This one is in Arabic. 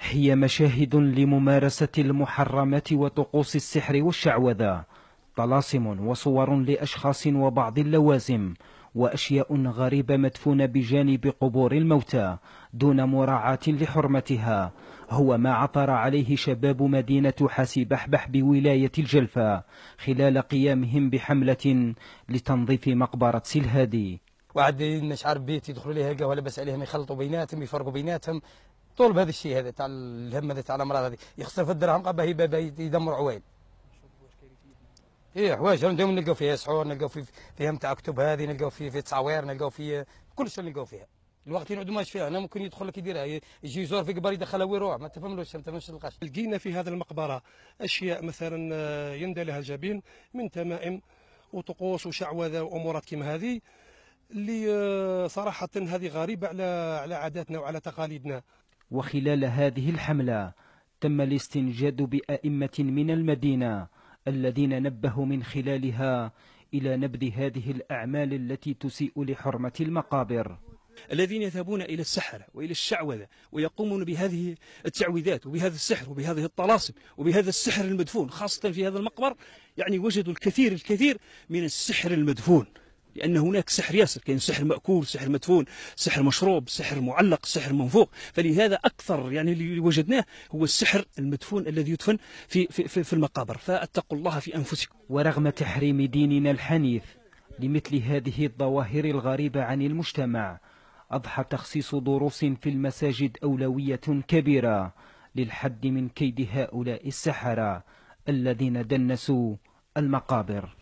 هي مشاهد لممارسة المحرمات وطقوس السحر والشعوذة طلاسم وصور لأشخاص وبعض اللوازم وأشياء غريبة مدفونة بجانب قبور الموتى دون مراعاة لحرمتها هو ما عثر عليه شباب مدينة حاسي بحبح بولاية الجلفة خلال قيامهم بحملة لتنظيف مقبرة سلهادي وعاد نشعر بيت يدخلوا ليها قهوه لبس عليهم يخلطوا بيناتهم يفرقوا بيناتهم طول بهذا الشيء هذا تاع هذا تاع الامراض هذه يخسر في الدراهم قبل هي يدمر عوائل ايه حوايج عندهم نلقاو فيها سحور نلقاو في فيها نتاع كتب هذه نلقاو في في تصاوير نلقاو في كل شيء نلقاو فيها الوقت ينعدوا ماش فيها انا ممكن يدخل لك يديرها يجي يزور في قبر يدخلها ويروح ما تفهملوش ما تلقاش لقينا في هذه المقبره اشياء مثلا آه، يندى لها الجبين من تمائم وطقوس وشعوذه وامورات كيما هذه اللي آه، صراحة هذه غريبة على على عاداتنا وعلى تقاليدنا وخلال هذه الحملة تم الاستنجاد بأئمة من المدينة الذين نبهوا من خلالها إلى نبذ هذه الأعمال التي تسيء لحرمة المقابر الذين يذهبون إلى السحرة وإلى الشعوذة ويقومون بهذه التعويذات وبهذا السحر وبهذه الطلاسم وبهذا السحر المدفون خاصة في هذا المقبر يعني وجدوا الكثير الكثير من السحر المدفون لأن هناك سحر ياسر كاين سحر مأكول سحر مدفون سحر مشروب سحر معلق سحر منفوق فلهذا أكثر يعني اللي وجدناه هو السحر المدفون الذي يدفن في, في, في, في المقابر فاتقوا الله في أنفسكم ورغم تحريم ديننا الحنيف لمثل هذه الظواهر الغريبة عن المجتمع أضحى تخصيص دروس في المساجد أولوية كبيرة للحد من كيد هؤلاء السحرة الذين دنسوا المقابر